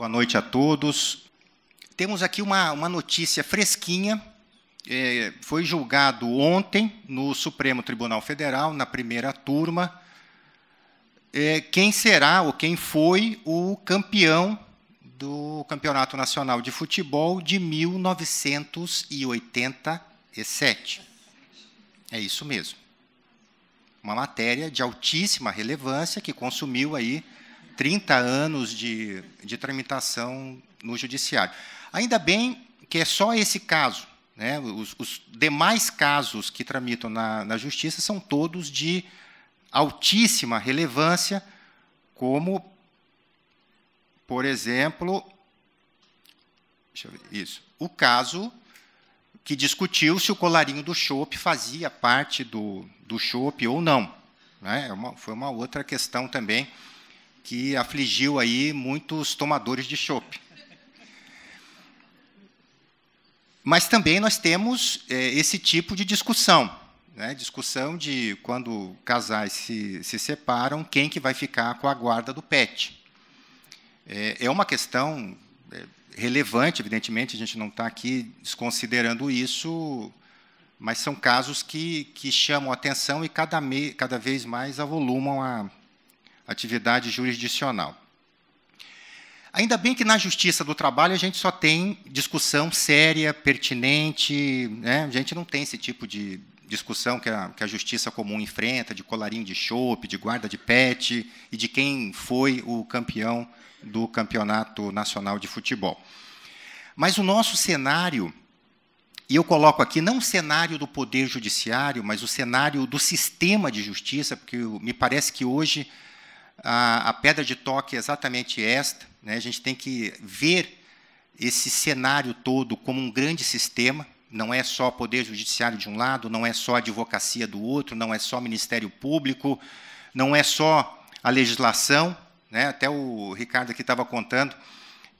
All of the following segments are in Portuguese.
Boa noite a todos. Temos aqui uma, uma notícia fresquinha. É, foi julgado ontem no Supremo Tribunal Federal, na primeira turma, é, quem será ou quem foi o campeão do Campeonato Nacional de Futebol de 1987. É isso mesmo. Uma matéria de altíssima relevância que consumiu aí 30 anos de, de tramitação no judiciário. Ainda bem que é só esse caso. Né? Os, os demais casos que tramitam na, na justiça são todos de altíssima relevância, como, por exemplo, ver, isso, o caso que discutiu se o colarinho do chope fazia parte do, do ou não. Né? É uma, foi uma outra questão também que afligiu aí muitos tomadores de chopp. Mas também nós temos é, esse tipo de discussão, né? discussão de quando casais se, se separam, quem que vai ficar com a guarda do pet. É, é uma questão é, relevante, evidentemente, a gente não está aqui desconsiderando isso, mas são casos que, que chamam atenção e cada, me, cada vez mais avolumam a, atividade jurisdicional. Ainda bem que na justiça do trabalho a gente só tem discussão séria, pertinente, né? a gente não tem esse tipo de discussão que a, que a justiça comum enfrenta, de colarinho de chope, de guarda de pet e de quem foi o campeão do Campeonato Nacional de Futebol. Mas o nosso cenário, e eu coloco aqui não o cenário do Poder Judiciário, mas o cenário do sistema de justiça, porque me parece que hoje a, a pedra de toque é exatamente esta. Né? A gente tem que ver esse cenário todo como um grande sistema. Não é só poder judiciário de um lado, não é só advocacia do outro, não é só Ministério Público, não é só a legislação. Né? Até o Ricardo aqui estava contando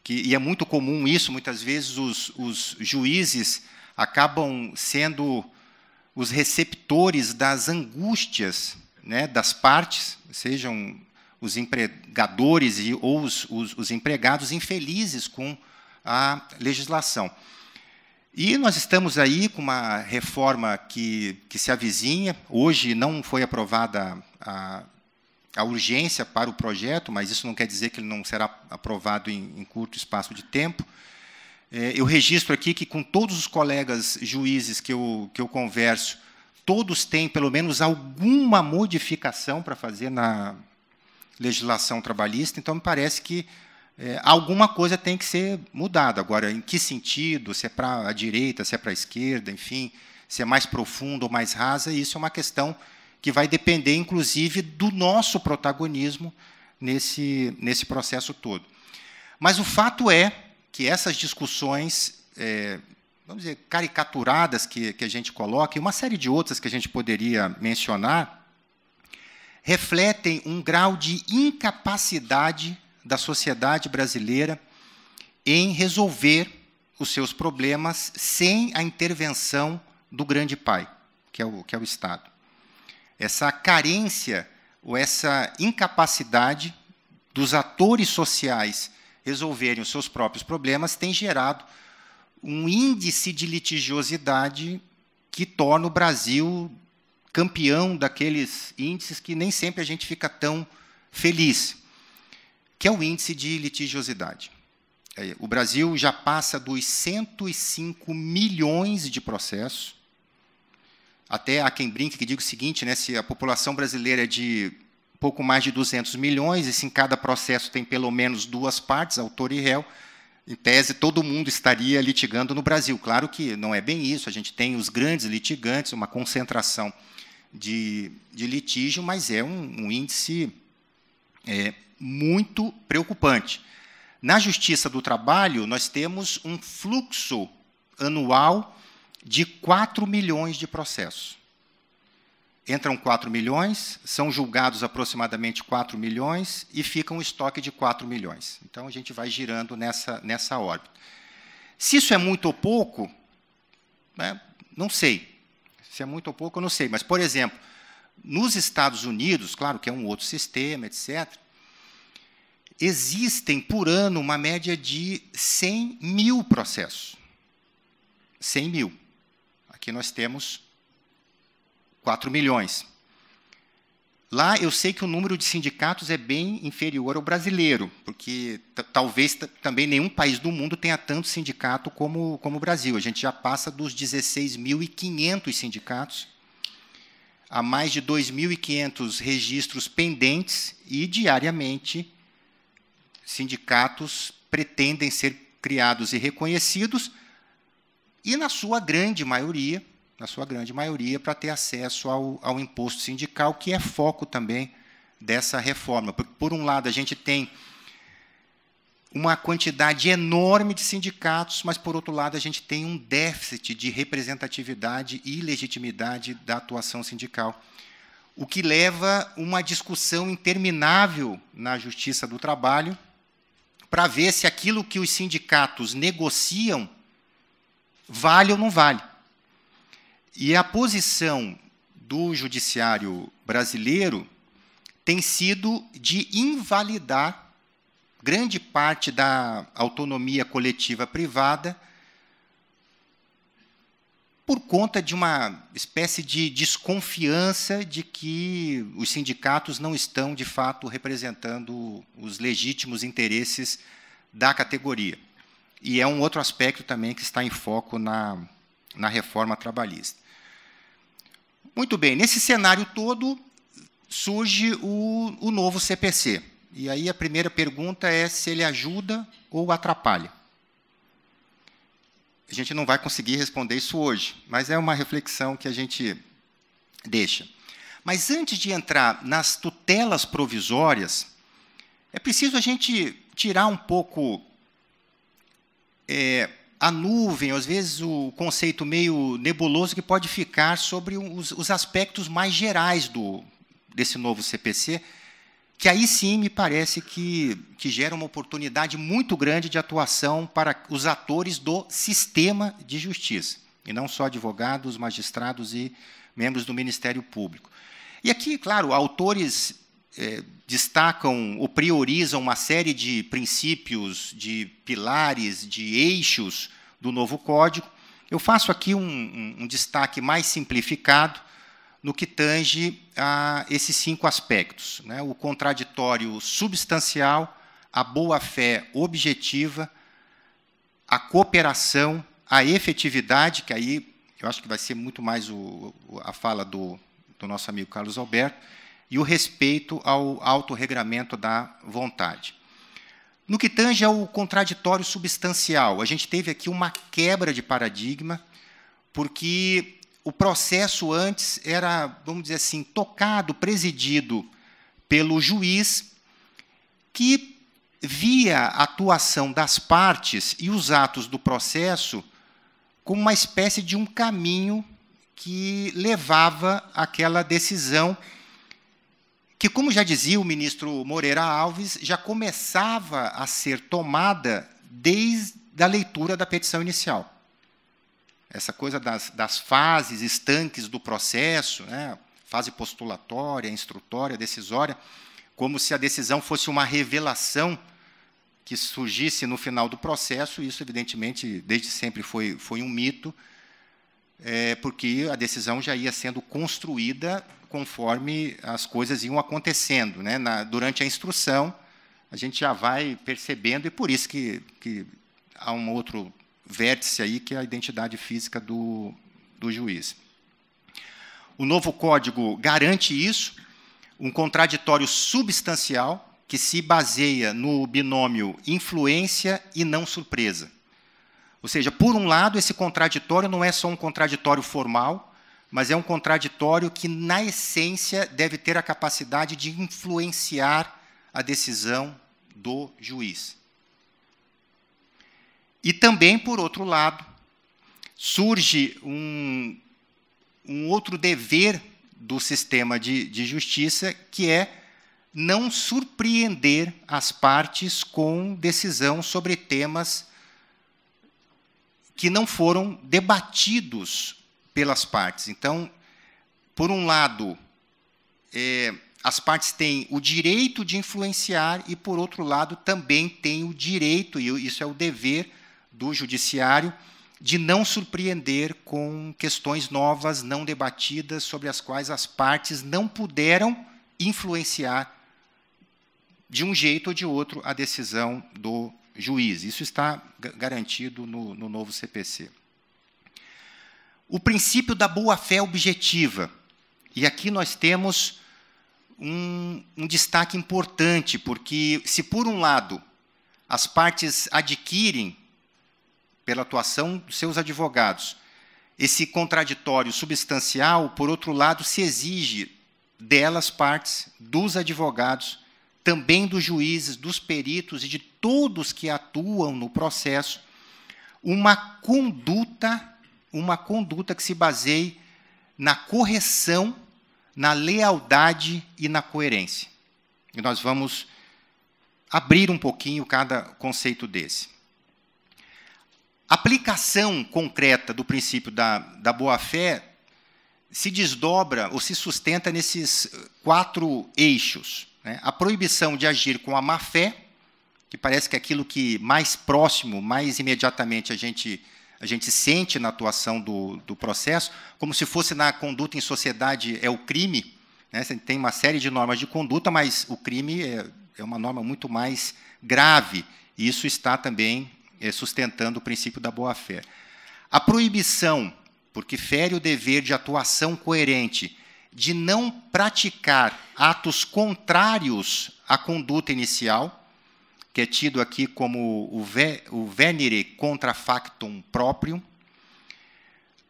que e é muito comum isso. Muitas vezes os, os juízes acabam sendo os receptores das angústias né, das partes, sejam os empregadores e, ou os, os, os empregados infelizes com a legislação. E nós estamos aí com uma reforma que, que se avizinha. Hoje não foi aprovada a, a urgência para o projeto, mas isso não quer dizer que ele não será aprovado em, em curto espaço de tempo. É, eu registro aqui que, com todos os colegas juízes que eu, que eu converso, todos têm pelo menos alguma modificação para fazer na, legislação trabalhista, então me parece que é, alguma coisa tem que ser mudada. Agora, em que sentido, se é para a direita, se é para a esquerda, enfim, se é mais profundo ou mais rasa, isso é uma questão que vai depender, inclusive, do nosso protagonismo nesse, nesse processo todo. Mas o fato é que essas discussões, é, vamos dizer, caricaturadas que, que a gente coloca, e uma série de outras que a gente poderia mencionar, refletem um grau de incapacidade da sociedade brasileira em resolver os seus problemas sem a intervenção do grande pai, que é o, que é o Estado. Essa carência ou essa incapacidade dos atores sociais resolverem os seus próprios problemas tem gerado um índice de litigiosidade que torna o Brasil campeão daqueles índices que nem sempre a gente fica tão feliz, que é o índice de litigiosidade. É, o Brasil já passa dos 105 milhões de processos. Até há quem brinque que diga o seguinte, né, se a população brasileira é de pouco mais de 200 milhões, e se em cada processo tem pelo menos duas partes, autor e réu, em tese, todo mundo estaria litigando no Brasil. Claro que não é bem isso, a gente tem os grandes litigantes, uma concentração de, de litígio, mas é um, um índice é, muito preocupante. Na Justiça do Trabalho, nós temos um fluxo anual de 4 milhões de processos. Entram 4 milhões, são julgados aproximadamente 4 milhões e fica um estoque de 4 milhões. Então a gente vai girando nessa, nessa órbita. Se isso é muito ou pouco, né, não sei. Se é muito ou pouco, eu não sei. Mas, por exemplo, nos Estados Unidos, claro que é um outro sistema, etc., existem por ano uma média de 100 mil processos. 100 mil. Aqui nós temos 4 milhões. Lá eu sei que o número de sindicatos é bem inferior ao brasileiro, porque talvez também nenhum país do mundo tenha tanto sindicato como, como o Brasil. A gente já passa dos 16.500 sindicatos a mais de 2.500 registros pendentes e, diariamente, sindicatos pretendem ser criados e reconhecidos, e, na sua grande maioria, na sua grande maioria, para ter acesso ao, ao imposto sindical, que é foco também dessa reforma. Porque, por um lado, a gente tem uma quantidade enorme de sindicatos, mas, por outro lado, a gente tem um déficit de representatividade e legitimidade da atuação sindical, o que leva uma discussão interminável na Justiça do Trabalho para ver se aquilo que os sindicatos negociam vale ou não vale. E a posição do judiciário brasileiro tem sido de invalidar grande parte da autonomia coletiva privada por conta de uma espécie de desconfiança de que os sindicatos não estão, de fato, representando os legítimos interesses da categoria. E é um outro aspecto também que está em foco na, na reforma trabalhista. Muito bem, nesse cenário todo surge o, o novo CPC. E aí a primeira pergunta é se ele ajuda ou atrapalha. A gente não vai conseguir responder isso hoje, mas é uma reflexão que a gente deixa. Mas antes de entrar nas tutelas provisórias, é preciso a gente tirar um pouco é, a nuvem, às vezes o conceito meio nebuloso que pode ficar sobre os, os aspectos mais gerais do, desse novo CPC, que aí sim me parece que, que gera uma oportunidade muito grande de atuação para os atores do sistema de justiça, e não só advogados, magistrados e membros do Ministério Público. E aqui, claro, autores é, destacam ou priorizam uma série de princípios, de pilares, de eixos do novo código. Eu faço aqui um, um, um destaque mais simplificado no que tange a esses cinco aspectos: né? o contraditório substancial, a boa-fé objetiva, a cooperação, a efetividade, que aí eu acho que vai ser muito mais o, a fala do, do nosso amigo Carlos Alberto e o respeito ao autorregramento da vontade. No que tange ao contraditório substancial, a gente teve aqui uma quebra de paradigma, porque o processo antes era, vamos dizer assim, tocado, presidido pelo juiz, que via a atuação das partes e os atos do processo como uma espécie de um caminho que levava àquela decisão que, como já dizia o ministro Moreira Alves, já começava a ser tomada desde a leitura da petição inicial. Essa coisa das, das fases estanques do processo, né, fase postulatória, instrutória, decisória, como se a decisão fosse uma revelação que surgisse no final do processo, isso, evidentemente, desde sempre foi, foi um mito, é, porque a decisão já ia sendo construída conforme as coisas iam acontecendo. Né? Na, durante a instrução, a gente já vai percebendo, e por isso que, que há um outro vértice aí, que é a identidade física do, do juiz. O novo código garante isso, um contraditório substancial que se baseia no binômio influência e não surpresa. Ou seja, por um lado, esse contraditório não é só um contraditório formal, mas é um contraditório que, na essência, deve ter a capacidade de influenciar a decisão do juiz. E também, por outro lado, surge um, um outro dever do sistema de, de justiça, que é não surpreender as partes com decisão sobre temas que não foram debatidos pelas partes. Então, por um lado, é, as partes têm o direito de influenciar e, por outro lado, também têm o direito, e isso é o dever do judiciário, de não surpreender com questões novas, não debatidas, sobre as quais as partes não puderam influenciar de um jeito ou de outro a decisão do juiz. Isso está garantido no, no novo CPC o princípio da boa-fé objetiva. E aqui nós temos um, um, destaque importante, porque se por um lado as partes adquirem, pela atuação dos seus advogados, esse contraditório substancial, por outro lado, se exige delas partes, dos advogados, também dos juízes, dos peritos e de todos que atuam no processo, uma conduta uma conduta que se baseie na correção, na lealdade e na coerência. E nós vamos abrir um pouquinho cada conceito desse. Aplicação concreta do princípio da, da boa-fé se desdobra ou se sustenta nesses quatro eixos. Né? A proibição de agir com a má-fé, que parece que é aquilo que mais próximo, mais imediatamente a gente a gente sente na atuação do, do processo, como se fosse na conduta em sociedade é o crime. Né? Você tem uma série de normas de conduta, mas o crime é, é uma norma muito mais grave. E isso está também é, sustentando o princípio da boa-fé. A proibição, porque fere o dever de atuação coerente, de não praticar atos contrários à conduta inicial, que é tido aqui como o, ve, o venere contra factum próprio.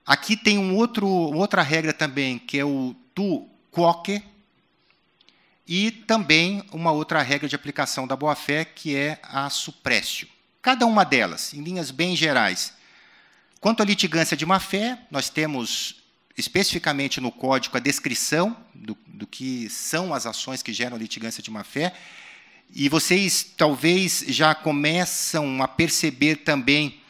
Aqui tem um outro, outra regra também, que é o tu quoque, e também uma outra regra de aplicação da boa-fé, que é a suprécio. Cada uma delas, em linhas bem gerais. Quanto à litigância de má-fé, nós temos especificamente no código a descrição do, do que são as ações que geram litigância de má-fé, e vocês talvez já começam a perceber também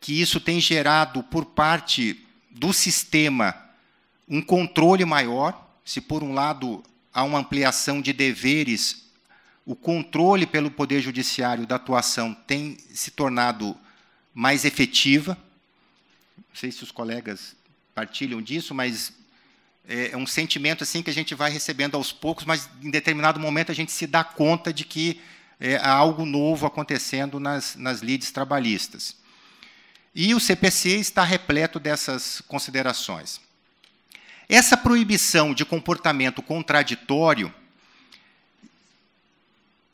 que isso tem gerado por parte do sistema um controle maior, se por um lado há uma ampliação de deveres, o controle pelo poder judiciário da atuação tem se tornado mais efetiva. Não sei se os colegas partilham disso, mas é, é um sentimento assim que a gente vai recebendo aos poucos, mas em determinado momento a gente se dá conta de que é, há algo novo acontecendo nas, nas leads trabalhistas. E o CPC está repleto dessas considerações. Essa proibição de comportamento contraditório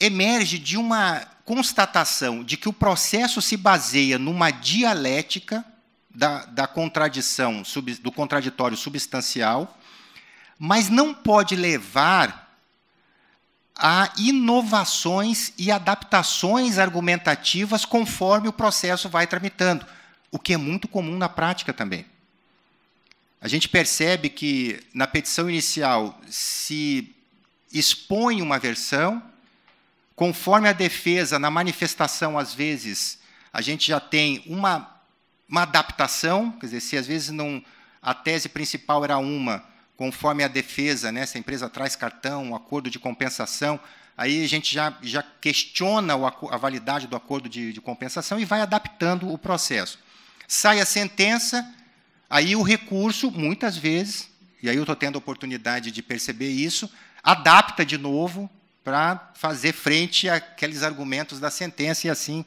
emerge de uma constatação de que o processo se baseia numa dialética da, da, contradição, do contraditório substancial mas não pode levar a inovações e adaptações argumentativas conforme o processo vai tramitando, o que é muito comum na prática também. A gente percebe que na petição inicial se expõe uma versão, conforme a defesa, na manifestação, às vezes, a gente já tem uma, uma adaptação, quer dizer, se às vezes não, a tese principal era uma, conforme a defesa, né, se a empresa traz cartão, um acordo de compensação, aí a gente já, já questiona a validade do acordo de, de compensação e vai adaptando o processo. Sai a sentença, aí o recurso, muitas vezes, e aí eu estou tendo a oportunidade de perceber isso, adapta de novo para fazer frente àqueles argumentos da sentença e assim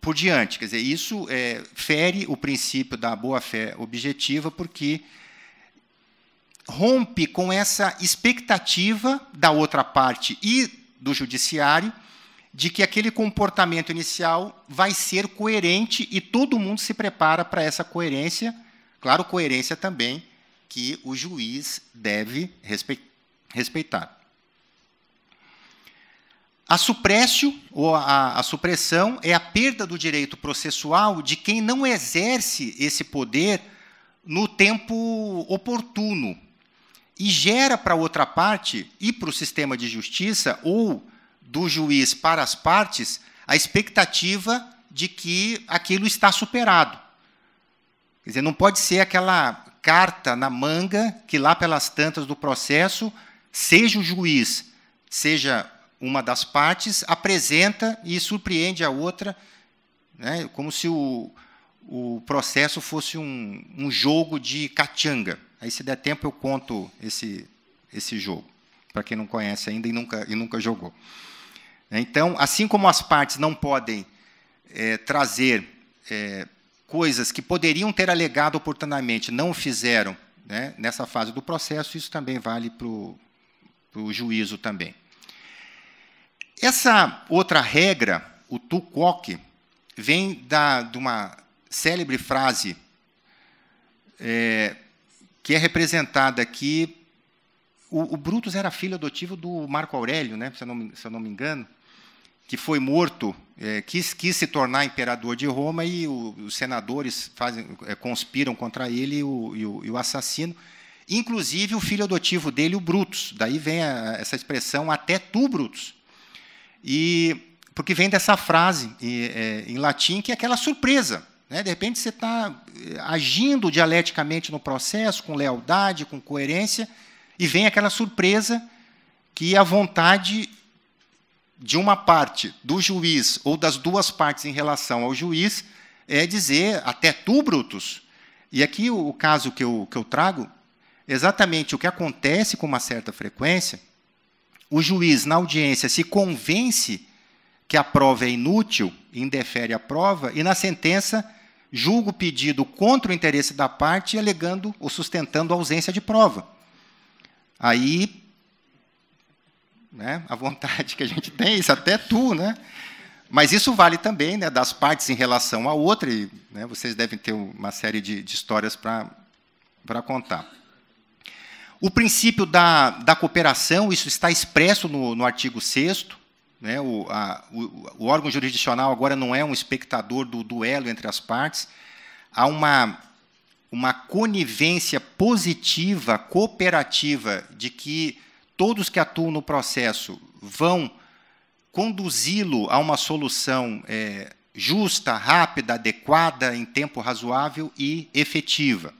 por diante. Quer dizer, isso é, fere o princípio da boa-fé objetiva, porque rompe com essa expectativa da outra parte e do judiciário de que aquele comportamento inicial vai ser coerente e todo mundo se prepara para essa coerência. Claro, coerência também que o juiz deve respeitar. A supressão ou a, a, supressão é a perda do direito processual de quem não exerce esse poder no tempo oportuno, e gera para outra parte e para o sistema de justiça ou do juiz para as partes a expectativa de que aquilo está superado. Quer dizer, não pode ser aquela carta na manga que lá pelas tantas do processo, seja o juiz, seja uma das partes, apresenta e surpreende a outra, né, como se o, o processo fosse um, um jogo de cachanga. Aí, se der tempo, eu conto esse, esse jogo, para quem não conhece ainda e nunca, e nunca jogou. Então, assim como as partes não podem é, trazer é, coisas que poderiam ter alegado oportunamente, não fizeram né, nessa fase do processo, isso também vale para o juízo também. Essa outra regra, o tu quoque, vem da, de uma célebre frase é, que é representada aqui. O, o Brutus era filho adotivo do Marco Aurélio, né, se, eu não, me, se eu não me engano, que foi morto, é, quis, quis, se tornar imperador de Roma e o, os senadores fazem, é, conspiram contra ele e o, e, e o, assassino. Inclusive o filho adotivo dele, o Brutus. Daí vem a, essa expressão até tu, Brutus. E porque vem dessa frase é, em latim que é aquela surpresa. Né? De repente você está eh, agindo dialeticamente no processo, com lealdade, com coerência, e vem aquela surpresa que a vontade de uma parte do juiz ou das duas partes em relação ao juiz é dizer até tu, Brutus. E aqui o, o caso que eu, que eu trago, exatamente o que acontece com uma certa frequência, o juiz na audiência se convence que a prova é inútil, indefere a prova, e na sentença julga o pedido contra o interesse da parte, alegando ou sustentando a ausência de prova. Aí, né, a vontade que a gente tem, isso até tu, né? Mas isso vale também né, das partes em relação à outra, e né, vocês devem ter uma série de, de histórias para contar. O princípio da, da cooperação, isso está expresso no, no artigo 6 né, o, a, o, o, órgão jurisdicional agora não é um espectador do duelo entre as partes. Há uma, uma conivência positiva, cooperativa, de que todos que atuam no processo vão conduzi-lo a uma solução é, justa, rápida, adequada, em tempo razoável e efetiva.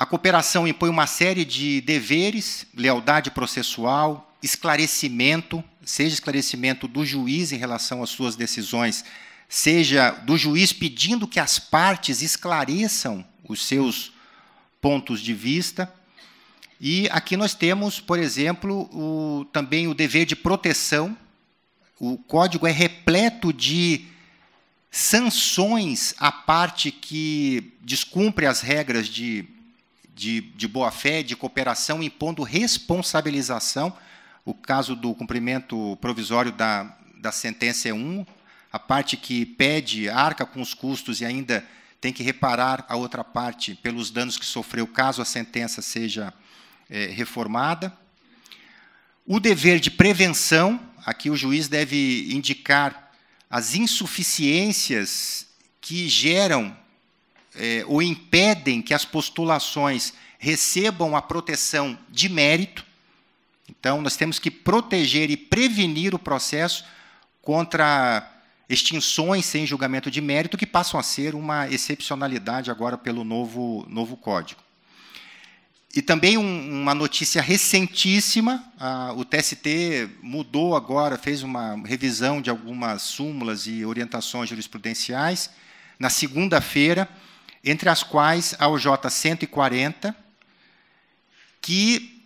A cooperação impõe uma série de deveres, lealdade processual, esclarecimento, seja esclarecimento do juiz em relação às suas decisões, seja do juiz pedindo que as partes esclareçam os seus pontos de vista. E aqui nós temos, por exemplo, o, também o dever de proteção. O código é repleto de sanções à parte que descumpre as regras de de, de boa-fé, de cooperação, impondo responsabilização. O caso do cumprimento provisório da, da sentença é um, a parte que pede, arca com os custos e ainda tem que reparar a outra parte pelos danos que sofreu, caso a sentença seja é, reformada. O dever de prevenção, aqui o juiz deve indicar as insuficiências que geram é, ou impedem que as postulações recebam a proteção de mérito. Então, nós temos que proteger e prevenir o processo contra extinções sem julgamento de mérito, que passam a ser uma excepcionalidade agora pelo novo, novo Código. E também um, uma notícia recentíssima: a, o TST mudou agora, fez uma revisão de algumas súmulas e orientações jurisprudenciais. Na segunda-feira, entre as quais a OJ 140, que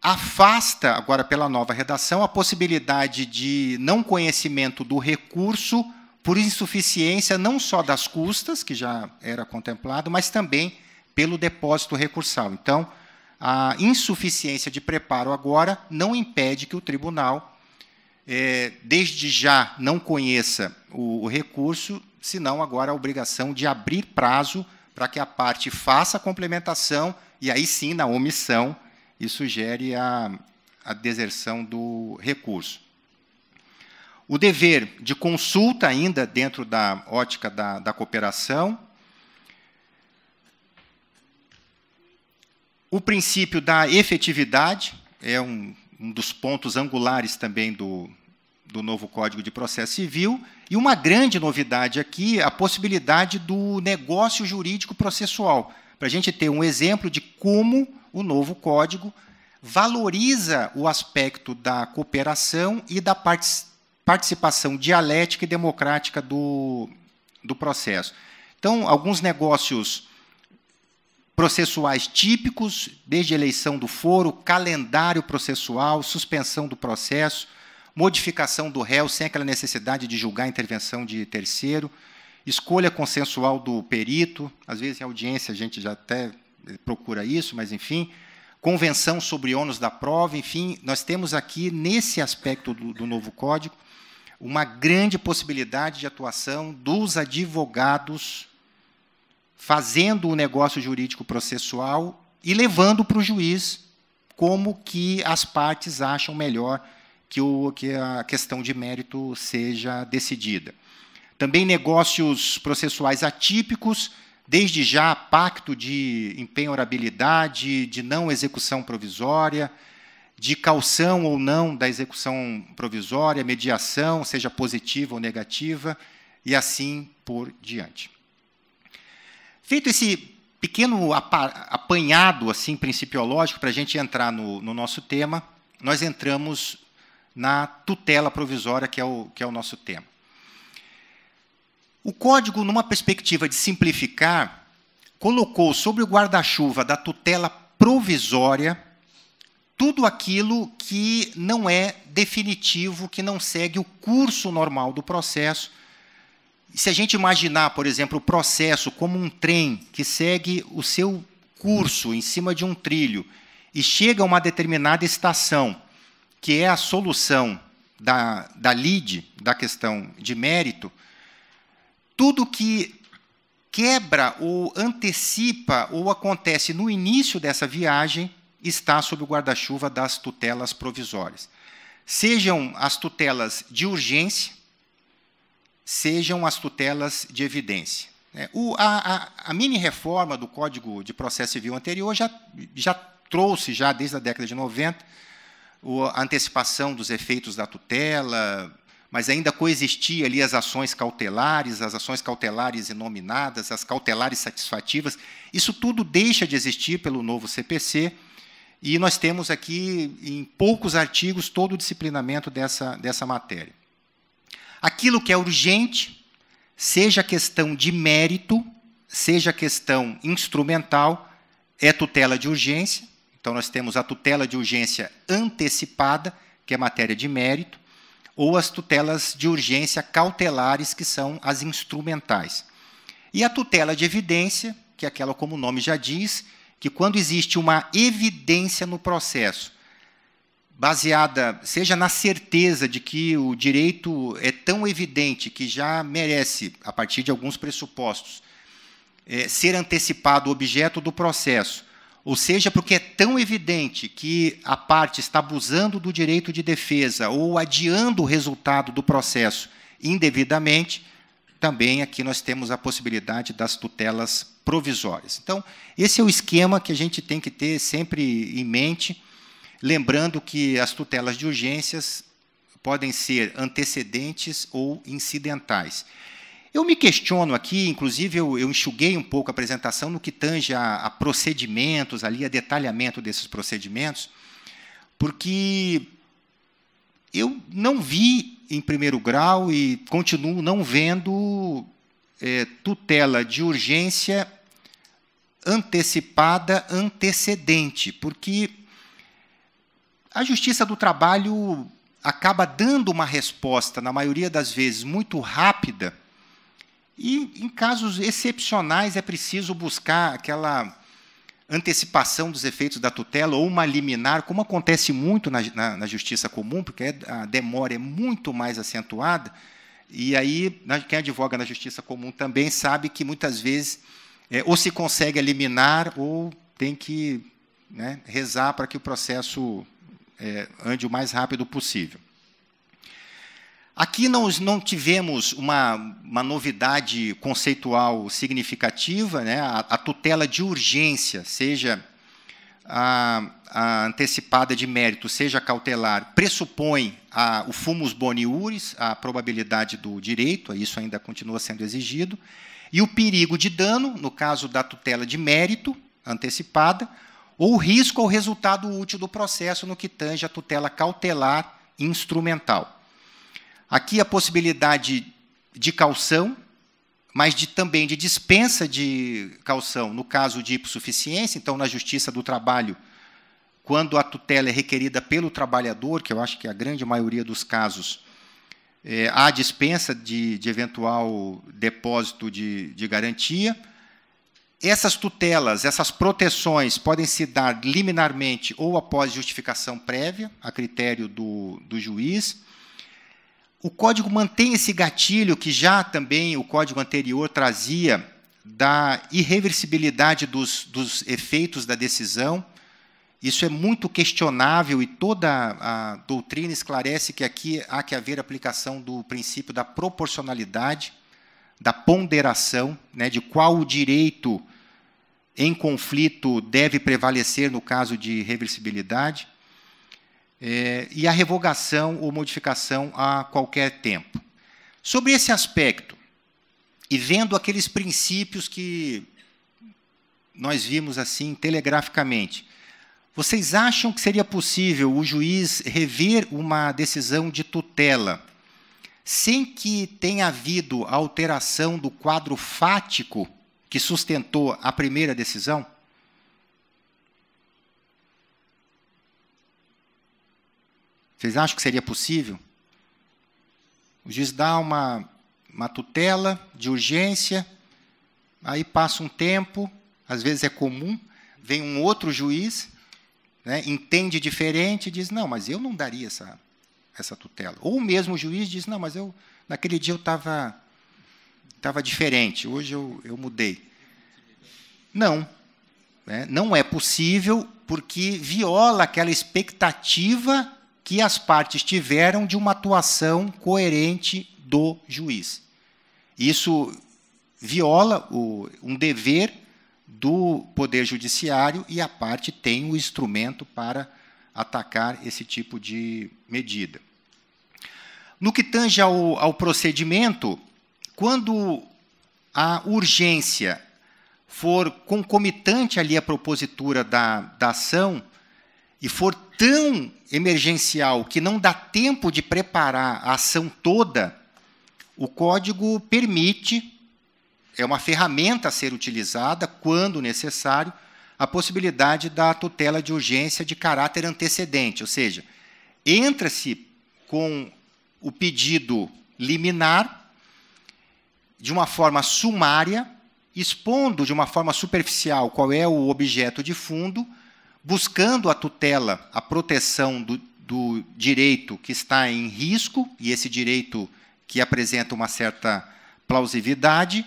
afasta, agora pela nova redação, a possibilidade de não conhecimento do recurso por insuficiência não só das custas, que já era contemplado, mas também pelo depósito recursal. Então, a insuficiência de preparo agora não impede que o tribunal, é, desde já, não conheça o, o recurso se não agora a obrigação de abrir prazo para que a parte faça a complementação e aí sim, na omissão, isso gere a, a deserção do recurso. O dever de consulta ainda dentro da ótica da, da cooperação, O princípio da efetividade é um, um, dos pontos angulares também do, do novo Código de Processo Civil, e uma grande novidade aqui, é a possibilidade do negócio jurídico processual, para a gente ter um exemplo de como o novo Código valoriza o aspecto da cooperação e da participação dialética e democrática do, do processo. Então, alguns negócios processuais típicos, desde eleição do foro, calendário processual, suspensão do processo, modificação do réu sem aquela necessidade de julgar a intervenção de terceiro, escolha consensual do perito, às vezes em audiência a gente já até procura isso, mas enfim, convenção sobre ônus da prova, enfim, nós temos aqui, nesse aspecto do, do novo código, uma grande possibilidade de atuação dos advogados fazendo o negócio jurídico processual e levando para o juiz como que as partes acham melhor que, o, que a questão de mérito seja decidida. Também negócios processuais atípicos, desde já pacto de empenhorabilidade, de não execução provisória, de calção ou não da execução provisória, mediação, seja positiva ou negativa, e assim por diante. Feito esse pequeno apanhado assim principiológico para a gente entrar no, no, nosso tema, nós entramos na tutela provisória, que é o, que é o nosso tema. O código, numa perspectiva de simplificar, colocou sobre o guarda-chuva da tutela provisória tudo aquilo que não é definitivo, que não segue o curso normal do processo. Se a gente imaginar, por exemplo, o processo como um trem que segue o seu curso em cima de um trilho e chega a uma determinada estação que é a solução da, da lid da questão de mérito, tudo que quebra ou antecipa ou acontece no início dessa viagem está sob o guarda-chuva das tutelas provisórias. Sejam as tutelas de urgência, sejam as tutelas de evidência. É, o, a, a, a mini-reforma do Código de Processo Civil anterior já, já trouxe, já desde a década de 90, a antecipação dos efeitos da tutela, mas ainda coexistia ali as ações cautelares, as ações cautelares inominadas, as cautelares satisfativas. Isso tudo deixa de existir pelo novo CPC, e nós temos aqui, em poucos artigos, todo o disciplinamento dessa, dessa matéria. Aquilo que é urgente, seja questão de mérito, seja questão instrumental, é tutela de urgência. Então, nós temos a tutela de urgência antecipada, que é matéria de mérito, ou as tutelas de urgência cautelares, que são as instrumentais. E a tutela de evidência, que é aquela, como o nome já diz, que quando existe uma evidência no processo, baseada, seja na certeza de que o direito é tão evidente que já merece, a partir de alguns pressupostos, é, ser antecipado o objeto do processo, ou seja, porque é tão evidente que a parte está abusando do direito de defesa ou adiando o resultado do processo indevidamente, também aqui nós temos a possibilidade das tutelas provisórias. Então, esse é o esquema que a gente tem que ter sempre em mente, lembrando que as tutelas de urgências podem ser antecedentes ou incidentais. Eu me questiono aqui, inclusive eu, eu enxuguei um pouco a apresentação no que tange a, a procedimentos, ali, a detalhamento desses procedimentos, porque eu não vi em primeiro grau e continuo não vendo é, tutela de urgência antecipada antecedente, porque a Justiça do Trabalho acaba dando uma resposta, na maioria das vezes, muito rápida e, em casos excepcionais, é preciso buscar aquela antecipação dos efeitos da tutela ou uma liminar, como acontece muito na, na, na justiça comum, porque é, a demora é muito mais acentuada. E aí, quem advoga na justiça comum também sabe que muitas vezes é, ou se consegue eliminar ou tem que né, rezar para que o processo é, ande o mais rápido possível. Aqui nós não tivemos uma, uma novidade conceitual significativa, né? a, a tutela de urgência, seja a, a, antecipada de mérito, seja cautelar, pressupõe a, o fumus boniuris, a probabilidade do direito, isso ainda continua sendo exigido, e o perigo de dano, no caso da tutela de mérito antecipada, ou o risco ao resultado útil do processo no que tange a tutela cautelar instrumental. Aqui a possibilidade de calção, mas de, também de dispensa de calção no caso de hipossuficiência. Então, na Justiça do Trabalho, quando a tutela é requerida pelo trabalhador, que eu acho que é a grande maioria dos casos, é, há dispensa de, de eventual depósito de, de garantia. Essas tutelas, essas proteções podem se dar liminarmente ou após justificação prévia, a critério do, do juiz. O código mantém esse gatilho que já também o código anterior trazia da irreversibilidade dos, dos efeitos da decisão. Isso é muito questionável e toda a doutrina esclarece que aqui há que haver aplicação do princípio da proporcionalidade, da ponderação, né, de qual o direito em conflito deve prevalecer no caso de reversibilidade é, e a revogação ou modificação a qualquer tempo. Sobre esse aspecto, e vendo aqueles princípios que nós vimos assim telegraficamente, vocês acham que seria possível o juiz rever uma decisão de tutela sem que tenha havido alteração do quadro fático que sustentou a primeira decisão? Vocês acham que seria possível? O juiz dá uma, uma tutela de urgência, aí passa um tempo, às vezes é comum, vem um outro juiz, né, entende diferente e diz: não, mas eu não daria essa, essa tutela. Ou mesmo o juiz diz: não, mas eu naquele dia eu estava tava diferente, hoje eu, eu mudei. Não. Né, não é possível, porque viola aquela expectativa que as partes tiveram de uma atuação coerente do juiz. Isso viola o, um dever do Poder Judiciário e a parte tem o instrumento para atacar esse tipo de medida. No que tange ao, ao procedimento, quando a urgência for concomitante ali à propositura da, da ação, e for tão emergencial que não dá tempo de preparar a ação toda, o código permite, é uma ferramenta a ser utilizada, quando necessário, a possibilidade da tutela de urgência de caráter antecedente, ou seja, entra-se com o pedido liminar de uma forma sumária, expondo de uma forma superficial qual é o objeto de fundo, buscando a tutela, a proteção do, do direito que está em risco, e esse direito que apresenta uma certa plausividade,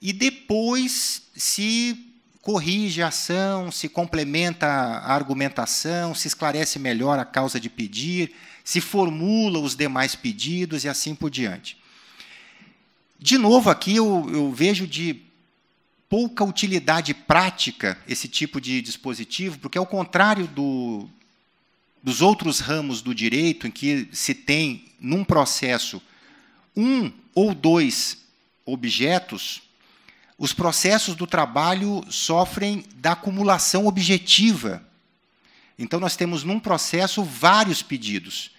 e depois se corrige a ação, se complementa a argumentação, se esclarece melhor a causa de pedir, se formula os demais pedidos e assim por diante. De novo, aqui eu, eu vejo de pouca utilidade prática esse tipo de dispositivo, porque ao contrário do, dos outros ramos do direito, em que se tem, num processo, um ou dois objetos, os processos do trabalho sofrem da acumulação objetiva. Então, nós temos num processo vários pedidos.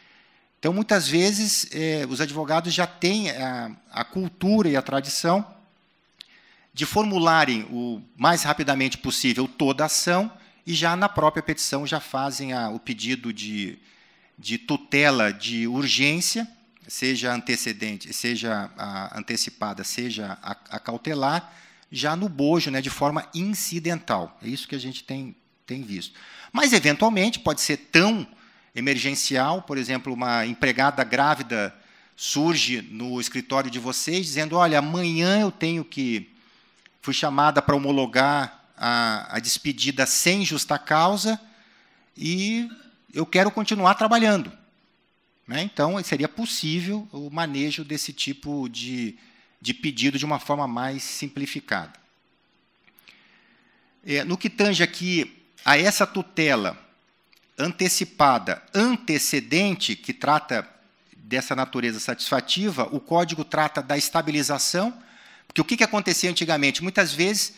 Então, muitas vezes, eh, os advogados já têm a, a cultura e a tradição de formularem o mais rapidamente possível toda a ação e já na própria petição já fazem a, o pedido de, de tutela de urgência, seja antecedente, seja antecipada, seja a, a, cautelar, já no bojo, né, de forma incidental. É isso que a gente tem, tem visto. Mas, eventualmente, pode ser tão emergencial, por exemplo, uma empregada grávida surge no escritório de vocês dizendo: Olha, amanhã eu tenho que fui chamada para homologar a, a, despedida sem justa causa e eu quero continuar trabalhando. Né? Então, seria possível o manejo desse tipo de, de pedido de uma forma mais simplificada. É, no que tange aqui a essa tutela antecipada, antecedente, que trata dessa natureza satisfativa, o código trata da estabilização porque o que, que acontecia antigamente? Muitas vezes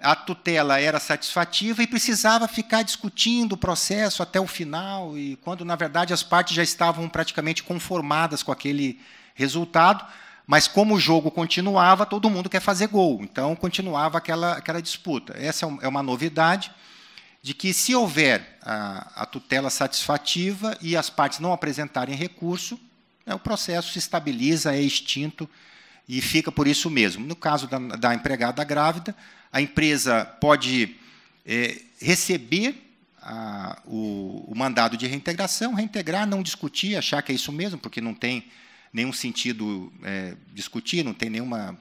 a tutela era satisfativa e precisava ficar discutindo o processo até o final, e quando, na verdade, as partes já estavam praticamente conformadas com aquele resultado, mas como o jogo continuava, todo mundo quer fazer gol, então continuava aquela, aquela disputa. Essa é, é uma novidade de que, se houver a, a tutela satisfativa e as partes não apresentarem recurso, né, o processo se estabiliza, é extinto e fica por isso mesmo. No caso da, da empregada grávida, a empresa pode é, receber a, o, o, mandado de reintegração, reintegrar, não discutir, achar que é isso mesmo, porque não tem nenhum sentido é, discutir, não tem nenhuma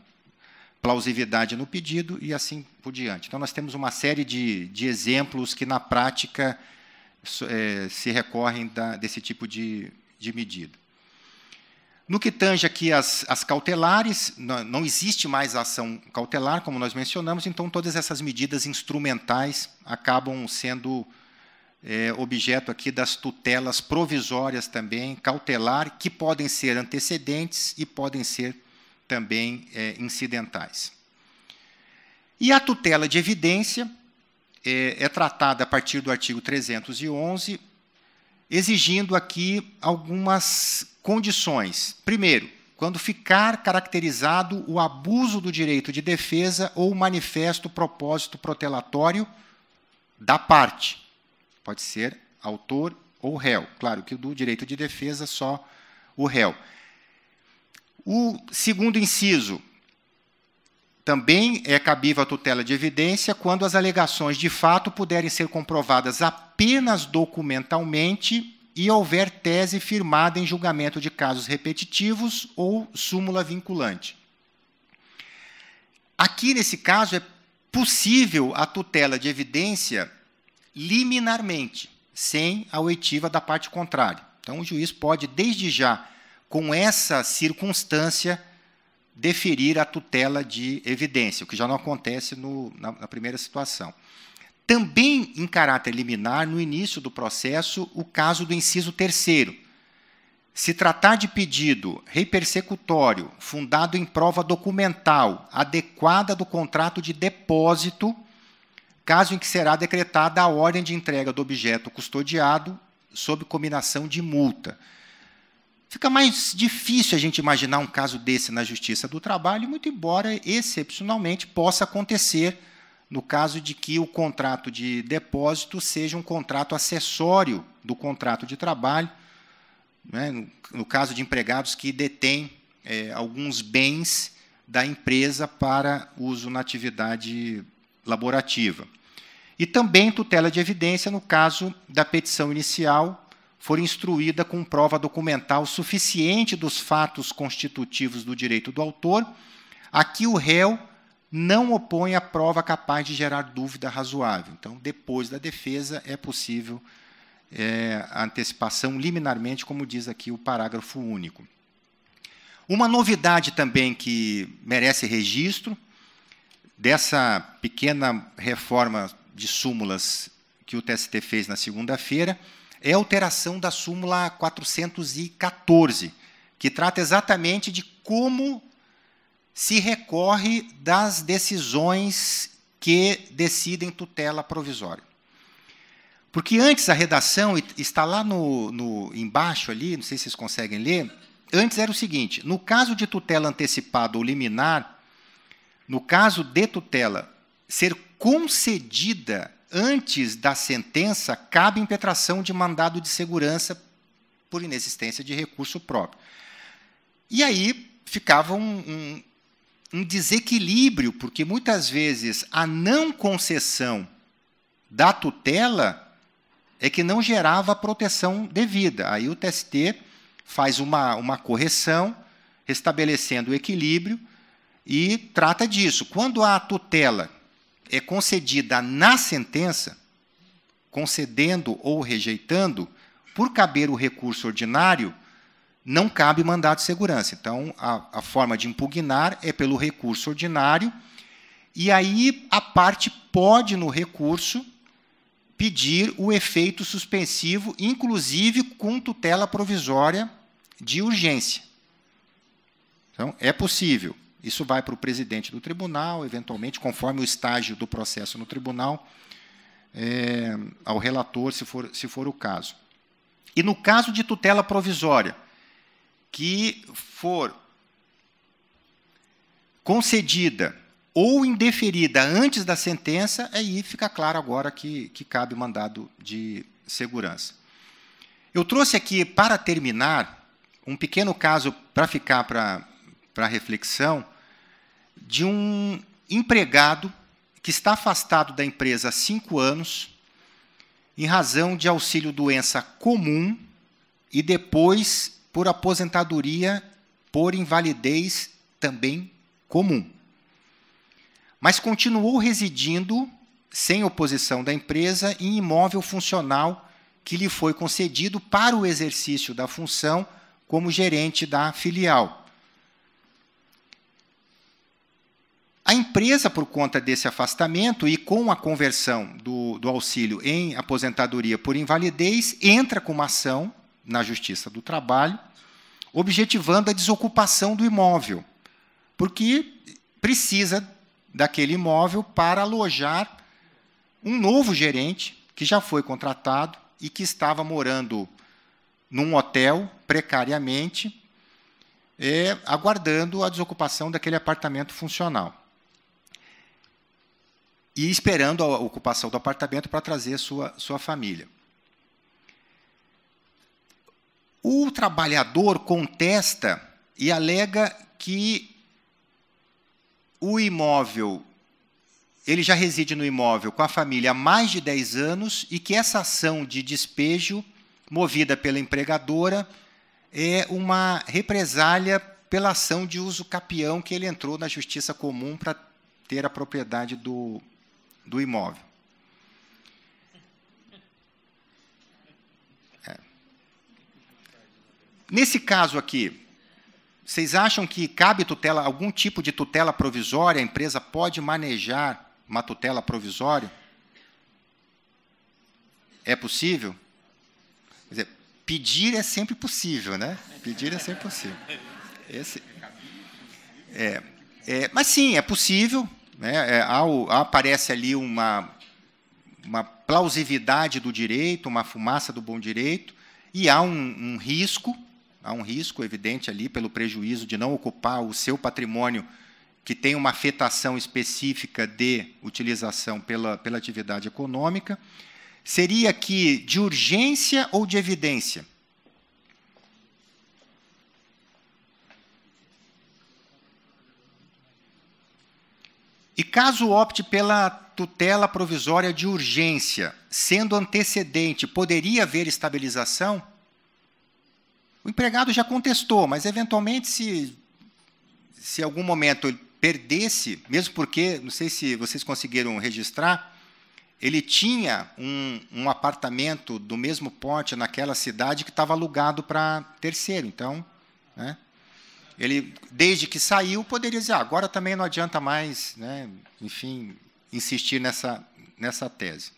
plausividade no pedido e assim por diante. Então, nós temos uma série de, de exemplos que, na prática, é, se recorrem da, desse tipo de, de medida. No que tange aqui as, as cautelares, não, não existe mais ação cautelar, como nós mencionamos, então todas essas medidas instrumentais acabam sendo é, objeto aqui das tutelas provisórias também, cautelar, que podem ser antecedentes e podem ser também é, incidentais. E a tutela de evidência é, é tratada a partir do artigo 311 exigindo aqui algumas condições. Primeiro, quando ficar caracterizado o abuso do direito de defesa ou manifesto propósito protelatório da parte. Pode ser autor ou réu. Claro que do direito de defesa só o réu. O segundo inciso, também é cabível a tutela de evidência quando as alegações de fato puderem ser comprovadas apenas documentalmente e houver tese firmada em julgamento de casos repetitivos ou súmula vinculante. Aqui, nesse caso, é possível a tutela de evidência liminarmente, sem a oitiva da parte contrária. Então, o juiz pode, desde já, com essa circunstância, deferir a tutela de evidência, o que já não acontece no, na, na primeira situação. Também em caráter liminar, no início do processo, o caso do inciso terceiro. Se tratar de pedido repersecutório fundado em prova documental adequada do contrato de depósito, caso em que será decretada a ordem de entrega do objeto custodiado sob combinação de multa. Fica mais difícil a gente imaginar um caso desse na Justiça do Trabalho, muito embora excepcionalmente possa acontecer no caso de que o contrato de depósito seja um contrato acessório do contrato de trabalho, né, no caso de empregados que detêm é, alguns bens da empresa para uso na atividade laborativa. E também tutela de evidência no caso da petição inicial for instruída com prova documental suficiente dos fatos constitutivos do direito do autor, a que o réu não opõe a prova capaz de gerar dúvida razoável. Então, depois da defesa, é possível é, a antecipação liminarmente, como diz aqui o parágrafo único. Uma novidade também que merece registro dessa pequena reforma de súmulas que o TST fez na segunda-feira é a alteração da súmula 414, que trata exatamente de como se recorre das decisões que decidem tutela provisória. Porque antes a redação, está lá no, no, embaixo ali, não sei se vocês conseguem ler, antes era o seguinte: no caso de tutela antecipada ou liminar, no caso de tutela ser concedida antes da sentença, cabe impetração de mandado de segurança por inexistência de recurso próprio. E aí ficava um, um, um desequilíbrio, porque muitas vezes a não concessão da tutela é que não gerava a proteção devida. Aí o TST faz uma, uma correção, restabelecendo o equilíbrio, e trata disso. Quando a tutela é concedida na sentença, concedendo ou rejeitando, por caber o recurso ordinário, não cabe mandado de segurança. Então, a, a forma de impugnar é pelo recurso ordinário, e aí a parte pode, no recurso, pedir o efeito suspensivo, inclusive com tutela provisória de urgência. Então, é possível. Isso vai para o presidente do tribunal, eventualmente, conforme o estágio do processo no tribunal, é, ao relator, se for, se for o caso. E no caso de tutela provisória, que for concedida ou indeferida antes da sentença, aí fica claro agora que, que cabe mandado de segurança. Eu trouxe aqui, para terminar, um pequeno caso para ficar para reflexão, de um empregado que está afastado da empresa há cinco anos, em razão de auxílio doença comum e depois por aposentadoria por invalidez também comum. Mas continuou residindo, sem oposição da empresa, em imóvel funcional que lhe foi concedido para o exercício da função como gerente da filial. empresa, por conta desse afastamento e com a conversão do, do auxílio em aposentadoria por invalidez, entra com uma ação na Justiça do Trabalho, objetivando a desocupação do imóvel, porque precisa daquele imóvel para alojar um novo gerente que já foi contratado e que estava morando num hotel precariamente, é, aguardando a desocupação daquele apartamento funcional e esperando a ocupação do apartamento para trazer sua, sua família. O trabalhador contesta e alega que o imóvel, ele já reside no imóvel com a família há mais de 10 anos e que essa ação de despejo movida pela empregadora é uma represália pela ação de uso capião que ele entrou na justiça comum para ter a propriedade do, do imóvel. É. Nesse caso aqui, vocês acham que cabe tutela, algum tipo de tutela provisória? A empresa pode manejar uma tutela provisória? É possível? Quer dizer, pedir é sempre possível, né? Pedir é sempre possível. Esse, é, é, mas sim, é possível. Né? É, aparece ali uma, uma plausividade do direito, uma fumaça do bom direito, e há um, um risco, há um risco evidente ali pelo prejuízo de não ocupar o seu patrimônio que tem uma afetação específica de utilização pela, pela atividade econômica, seria que de urgência ou de evidência? E caso opte pela tutela provisória de urgência, sendo antecedente, poderia haver estabilização? O empregado já contestou, mas eventualmente, se, se algum momento ele perdesse, mesmo porque, não sei se vocês conseguiram registrar, ele tinha um, um apartamento do mesmo porte naquela cidade que estava alugado para terceiro. Então, né? ele, desde que saiu, poderia dizer, ah, agora também não adianta mais, né, enfim, insistir nessa, nessa tese.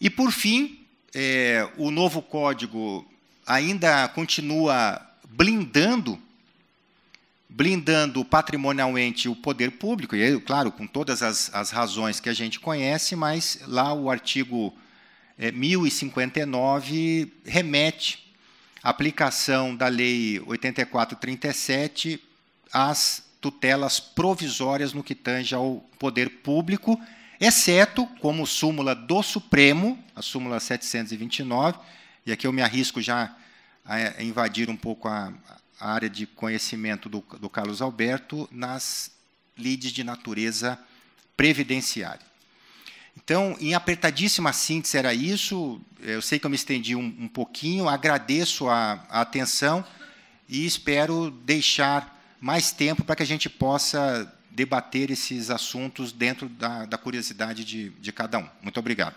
E, por fim, é, o novo código ainda continua blindando blindando patrimonialmente o poder público, e claro, com todas as, as razões que a gente conhece, mas lá o artigo é, 1059 remete aplicação da Lei 8437 às tutelas provisórias no que tange ao poder público, exceto como súmula do Supremo, a súmula 729, e aqui eu me arrisco já a eh, invadir um pouco a, a área de conhecimento do, do Carlos Alberto, nas lides de natureza previdenciária. Então, em apertadíssima síntese, era isso. Eu sei que eu me estendi um, um pouquinho, agradeço a, a, atenção e espero deixar mais tempo para que a gente possa debater esses assuntos dentro da, da curiosidade de, de cada um. Muito obrigado.